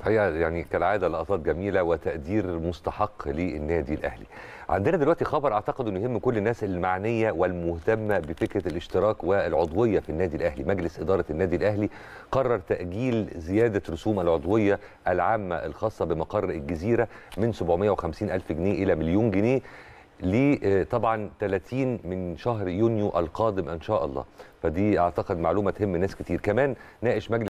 الحقيقه يعني كالعاده لقطات جميله وتقدير مستحق للنادي الاهلي. عندنا دلوقتي خبر اعتقد انه يهم كل الناس المعنيه والمهتمه بفكره الاشتراك والعضويه في النادي الاهلي، مجلس اداره النادي الاهلي قرر تاجيل زياده رسوم العضويه العامه الخاصه بمقر الجزيره من 750 الف جنيه الى مليون جنيه ل آه، طبعا 30 من شهر يونيو القادم ان شاء الله. فدي اعتقد معلومه تهم ناس كتير، كمان ناقش مجلس